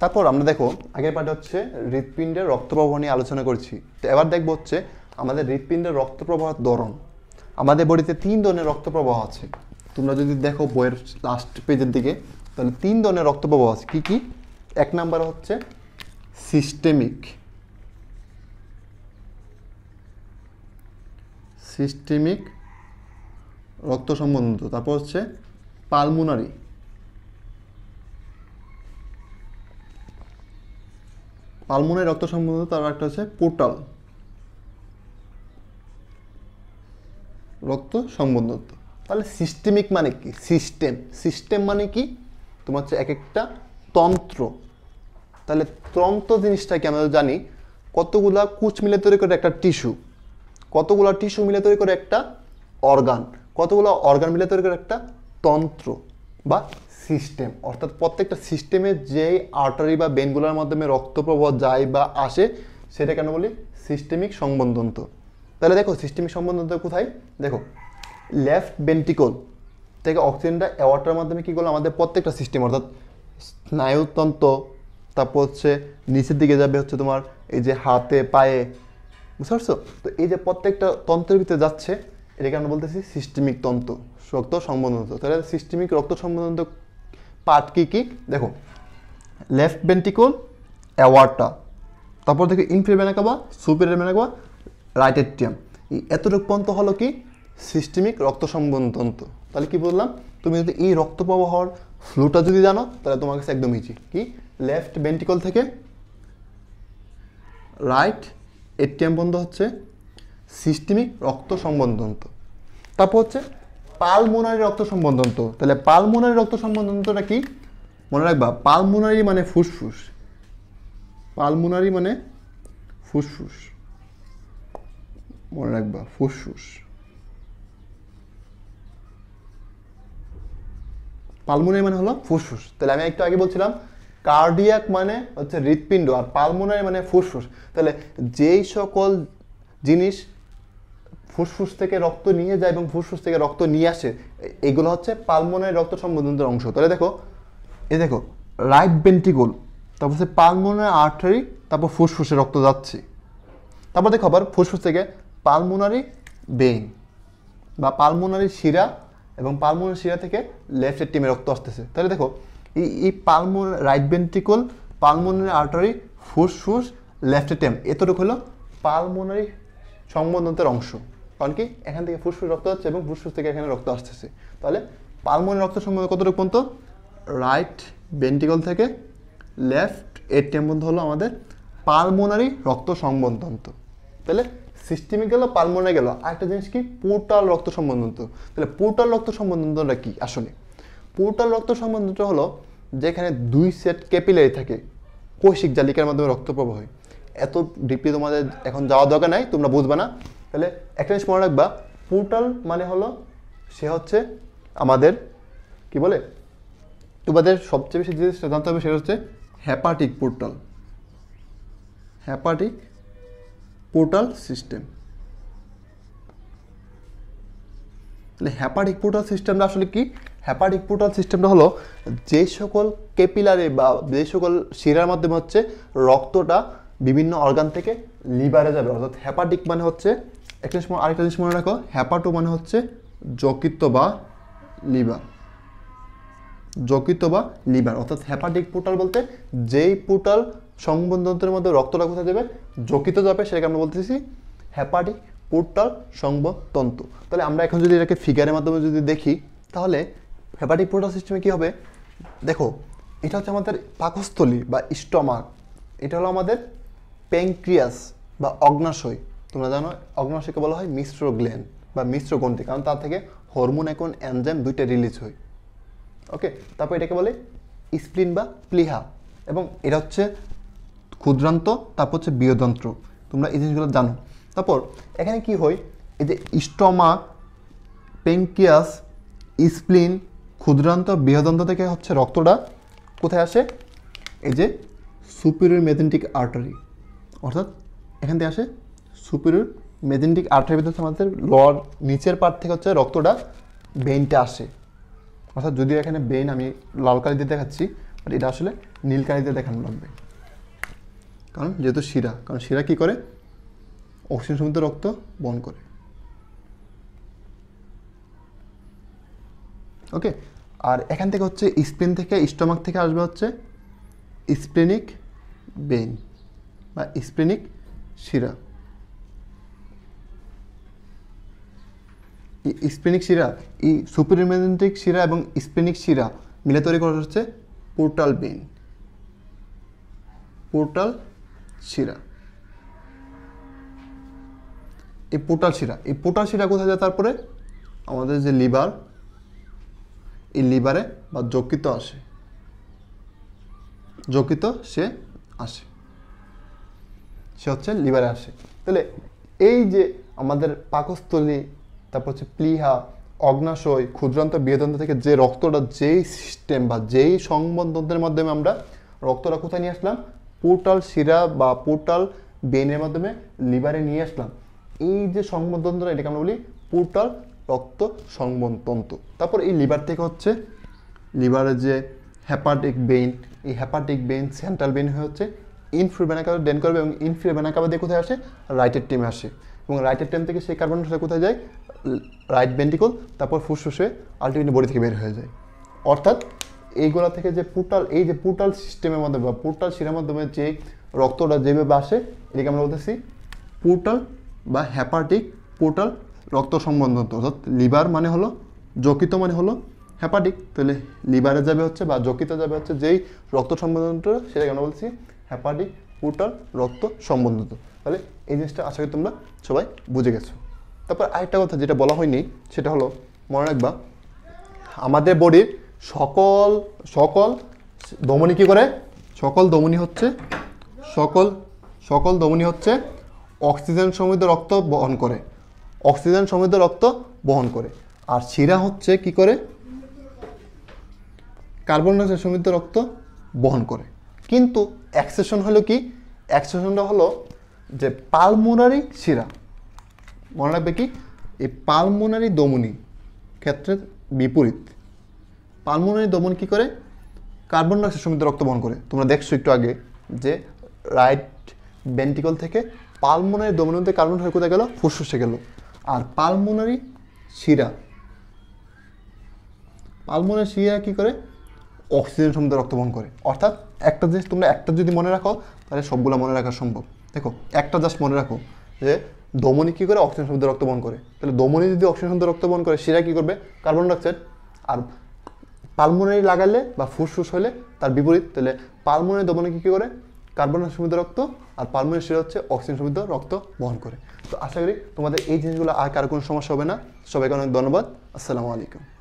তারপর আমরা দেখো আগের পার্ট হচ্ছে হৃৎপিণ্ডের রক্তপ্রবাহ নিয়ে আলোচনা করছি তো এবার দেখবো হচ্ছে আমাদের হৃৎপিণ্ডের রক্তপ্রবাহের ধরন আমাদের বডিতে তিন ধরনের রক্তপ্রবাহ আছে তোমরা যদি দেখো বইয়ের লাস্ট পেজের দিকে তাহলে তিন ধরনের রক্তপ্রবাহ আছে কী কী এক নাম্বার হচ্ছে সিস্টেমিক সিস্টেমিক রক্ত সম্বন্ধিত তারপর হচ্ছে পালমোনারি পালমোনের রক্ত সম্বন্ধে তার একটা হচ্ছে পোর্টাল রক্ত সংবন্ধত্ব তাহলে সিস্টেমিক মানে কি সিস্টেম সিস্টেম মানে কি তোমার হচ্ছে এক একটা তন্ত্র তাহলে তন্ত্র জিনিসটাকে আমরা জানি কতগুলা কুচ মিলে তৈরি করে একটা টিস্যু কতগুলা টিস্যু মিলে তৈরি করে একটা অর্গান কতগুলো অর্গান মিলে তৈরি করে একটা তন্ত্র বা সিস্টেম অর্থাৎ প্রত্যেকটা সিস্টেমের যেই আর্টারি বা বেনগুলোর মাধ্যমে রক্ত প্রবাহ যায় বা আসে সেটা কেন বলি সিস্টেমিক সম্বন্ধন্ত তাহলে দেখো সিস্টেমিক সম্বন্ধন্ত কোথায় দেখো লেফট বেন্টিকল থেকে অক্সিজেনটা অ্যাওয়ার্টার মাধ্যমে কী করলো আমাদের প্রত্যেকটা সিস্টেম অর্থাৎ স্নায়ুতন্ত্র তারপর হচ্ছে নিচের দিকে যাবে হচ্ছে তোমার এই যে হাতে পায়ে বুঝতে পারছো তো এই যে প্রত্যেকটা তন্ত্রের ভিতরে যাচ্ছে এটাকে আমরা বলতেছি সিস্টেমিক তন্ত্র রক্ত সম্বন্ধন্ত তাহলে সিস্টেমিক রক্ত সম্বন্ধন্ত পার্ট কি কি দেখো লেফট ভেন্টিকল অ্যাওয়ার্ডটা তারপর দেখো ইনফেরিয়ার মেনাকাবা সুপের মেনাকাবা রাইট এট্রিয়াম এই এতটুক পর্যন্ত হলো কি সিস্টেমিক রক্ত সম্বন্ধতন্ত্র তাহলে কি বললাম তুমি যদি এই রক্ত প্রবাহর ফ্লুটা যদি জানো তাহলে তোমার কাছে একদম ইজি কি লেফট ভেন্টিকল থেকে রাইট এট্রিয়াম পর্যন্ত হচ্ছে সিস্টেমিক রক্ত সম্বন্ধতন্ত্র তারপর হচ্ছে পালমোনারি রক্ত সম্বন্ধন্ত তাহলে পালমোনারি রক্ত সম্বন্ধন্তটা কি মনে রাখবা পালমোনারি মানে ফুসফুস পালমোনারি মানে ফুসফুস মনে রাখবা ফুসফুস পালমোনারি মানে হলো ফুসফুস তাহলে আমি একটু আগে বলছিলাম কার্ডিয়াক মানে হচ্ছে হৃৎপিণ্ড আর পালমোনারি মানে ফুসফুস তাহলে যেই সকল জিনিস ফুসফুস থেকে রক্ত নিয়ে যায় এবং ফুসফুস থেকে রক্ত নিয়ে আসে এগুলো হচ্ছে পালমোনারি রক্ত সম্বোধনের অংশ তাহলে দেখো এ দেখো রাইট বেন্টিগোল তারপর হচ্ছে পালমোনারি আর্টারি তারপর ফুসফুসে রক্ত যাচ্ছে তারপর দেখো আবার ফুসফুস থেকে পালমোনারি বেইন বা পালমোনারি শিরা এবং পালমোনারি শিরা থেকে লেফটের টিমে রক্ত আসতেছে তাহলে দেখো এই এই পালমোন রাইট বেন্টিকল পালমোনারি আর্টারি ফুসফুস লেফটের টেম এতটুকু হলো পালমোনারি সংবন্ধনের অংশ কারণ কি এখান থেকে ফুসফুস রক্ত হচ্ছে এবং ফুসফুস থেকে এখানে রক্ত আসতেছে তাহলে পালমোনের রক্ত সম্বন্ধে কতটুকু পর্যন্ত রাইট বেন্টিকল থেকে লেফট এটিএম পর্যন্ত হলো আমাদের পালমোনারি রক্ত সংবন্ধনতন্ত্র তাহলে সিস্টেমে গেল পালমোনারি গেল আরেকটা জিনিস কি পোর্টাল রক্ত সম্বন্ধনতন্ত্র তাহলে পোর্টাল রক্ত সম্বন্ধনটা কি আসলে পোর্টাল রক্ত সম্বন্ধটা হলো যেখানে দুই সেট ক্যাপিলারি থাকে কৈশিক জালিকার মাধ্যমে রক্ত প্রবাহ হয় এত ডিপি তোমাদের এখন যাওয়া দরকার নাই তোমরা বুঝবে না তাহলে একটা জিনিস মনে রাখবা পোর্টাল মানে হলো সে হচ্ছে আমাদের কি বলে তোমাদের সবচেয়ে বেশি জিনিস জানতে হবে সেটা হচ্ছে hepatic portal hepatic portal system তাহলে হ্যাপাটিক পোর্টাল সিস্টেমটা আসলে কি হ্যাপাটিক পোর্টাল সিস্টেমটা হলো যে সকল কেপিলারে বা যে সকল শিরার মাধ্যমে হচ্ছে রক্তটা বিভিন্ন অর্গান থেকে লিভারে যাবে অর্থাৎ হ্যাপাটিক মানে হচ্ছে একটা জিনিস আরেকটা জিনিস মনে রাখো হ্যাপাটো মানে হচ্ছে যকৃত বা লিভার যকৃত বা লিভার অর্থাৎ হ্যাপাটিক পোর্টাল বলতে যেই পোর্টাল সংবন্ধতন্ত্রের মধ্যে রক্তটা কোথায় যাবে যকৃত যাবে সেটাকে আমরা বলতেছি হ্যাপাটিক পোর্টাল সংবতন্ত্র তাহলে আমরা এখন যদি এটাকে ফিগারের মাধ্যমে যদি দেখি তাহলে হ্যাপাটিক পোর্টাল সিস্টেমে কী হবে দেখো এটা হচ্ছে আমাদের পাকস্থলী বা স্টমাক এটা হলো আমাদের প্যাংক্রিয়াস বা অগ্নাশয় তোমরা জানো অগ্নাশয়কে বলা হয় মিশ্র গ্লেন বা মিশ্র গ্রন্থি কারণ তার থেকে হরমোন এখন অ্যানজাম দুইটা রিলিজ হয় ওকে তারপর এটাকে বলে স্প্লিন বা প্লিহা এবং এটা হচ্ছে ক্ষুদ্রান্ত তারপর হচ্ছে বিয়দন্ত্র তোমরা এই জিনিসগুলো জানো তারপর এখানে কি হয় এই যে স্টমাক পেঙ্কিয়াস স্প্লিন ক্ষুদ্রান্ত বৃহদন্ত থেকে হচ্ছে রক্তটা কোথায় আসে এই যে সুপিরিয়র মেথেন্টিক আর্টারি অর্থাৎ এখান থেকে আসে সুপিরিয়র মেজেন্টিক আর্টারি ভিতরে আমাদের লর নিচের পার্ট থেকে হচ্ছে রক্তটা বেইনটা আসে অর্থাৎ যদিও এখানে বেইন আমি লাল কালি দিয়ে দেখাচ্ছি বাট এটা আসলে নীল কালি দিয়ে দেখানো লাগবে কারণ যেহেতু শিরা কারণ শিরা কি করে অক্সিজেন সমুদ্র রক্ত বন করে ওকে আর এখান থেকে হচ্ছে স্প্রেন থেকে স্টমাক থেকে আসবে হচ্ছে স্প্রেনিক বেইন বা স্প্রেনিক শিরা স্পেনিক শিরা এই সুপেরিমেন্টিক শিরা এবং স্পেনিক শিরা মিলে তৈরি করা হচ্ছে পোর্টাল বেন পোর্টাল শিরা এই পোর্টাল শিরা এই পোর্টাল শিরা কোথায় যায় তারপরে আমাদের যে লিভার এই লিভারে বা যকৃত আসে যকৃত সে আসে সে হচ্ছে লিভারে আসে তাহলে এই যে আমাদের পাকস্থলী তারপর হচ্ছে প্লিহা অগ্নাশয় ক্ষুদ্রান্ত বিয়েতন্ত্র থেকে যে রক্তটা যেই সিস্টেম বা যেই সংবন্ধতন্ত্রের মাধ্যমে আমরা রক্তটা কোথায় নিয়ে আসলাম পোর্টাল শিরা বা পোর্টাল বেনের মাধ্যমে লিভারে নিয়ে আসলাম এই যে সংবন্ধতন্ত্র এটাকে আমরা বলি পোর্টাল রক্ত সংবন্ধতন্ত্র তারপর এই লিভার থেকে হচ্ছে লিভারের যে হ্যাপাটিক বেইন এই হ্যাপাটিক বেইন সেন্ট্রাল বেইন হয়ে হচ্ছে ইনফ্রি বেনাকাবে ডেন করবে এবং ইনফ্রি বেনাকাবে দিয়ে কোথায় আসে রাইটের টিমে আসে এবং রাইটের টিম থেকে সেই কার্বন ডাইঅক্সাইড কোথায় যায় রাইট ভেন্টিকল তারপর ফুসফুসে আলটিমেটলি বডি থেকে বের হয়ে যায় অর্থাৎ এইগুলা থেকে যে পোর্টাল এই যে পোর্টাল সিস্টেমের মাধ্যমে বা পোর্টাল শিরার মাধ্যমে যে রক্তটা যেভাবে আসে এটাকে আমরা বলতেছি পোর্টাল বা হ্যাপাটিক পোর্টাল রক্ত সম্বন্ধ অর্থাৎ লিভার মানে হলো যকৃত মানে হলো হ্যাপাটিক তাহলে লিভারে যাবে হচ্ছে বা যকৃত যাবে হচ্ছে যেই রক্ত সম্বন্ধটা সেটাকে আমরা বলছি হ্যাপাটিক পোর্টাল রক্ত সম্বন্ধত তাহলে এই জিনিসটা আশা করি তোমরা সবাই বুঝে গেছো তারপর আরেকটা কথা যেটা বলা হয়নি সেটা হলো মনে রাখবা আমাদের বডির সকল সকল দমনি কি করে সকল দমনি হচ্ছে সকল সকল দমনি হচ্ছে অক্সিজেন সমৃদ্ধ রক্ত বহন করে অক্সিজেন সমৃদ্ধ রক্ত বহন করে আর শিরা হচ্ছে কি করে কার্বন ডাইঅক্সাইড সমৃদ্ধ রক্ত বহন করে কিন্তু অ্যাক্সেশন হলো কি অ্যাক্সেশনটা হলো যে পালমোনারি শিরা মনে রাখবে কি এই পালমোনারি দমনী ক্ষেত্রের বিপরীত পালমোনারি দমন কি করে কার্বন ডাইঅক্সাইড সমৃদ্ধ রক্ত বহন করে তোমরা দেখছো একটু আগে যে রাইট ভেন্টিকল থেকে পালমোনারি দমনীতে কার্বন ডাইঅক্সাইড কোথায় গেল ফুসফুসে গেল আর পালমোনারি শিরা পালমোনারি শিরা কি করে অক্সিজেন সমৃদ্ধ রক্ত বহন করে অর্থাৎ একটা জিনিস তোমরা একটা যদি মনে রাখো তাহলে সবগুলো মনে রাখা সম্ভব দেখো একটা জাস্ট মনে রাখো যে দমনী কী করে অক্সিজেন শব্দ বহন করে তাহলে দমনী যদি অক্সিজেন শব্দ বহন করে সেটা কী করবে কার্বন ডাইঅক্সাইড আর পালমোনারি লাগালে বা ফুসফুস হলে তার বিপরীত তাহলে পালমোনারি দমনে কী করে কার্বন সমৃদ্ধ রক্ত আর পালমোনারি সেটা হচ্ছে অক্সিজেন সমৃদ্ধ রক্ত বহন করে তো আশা করি তোমাদের এই জিনিসগুলো আর কারো কোনো সমস্যা হবে না সবাইকে অনেক ধন্যবাদ আসসালামু আলাইকুম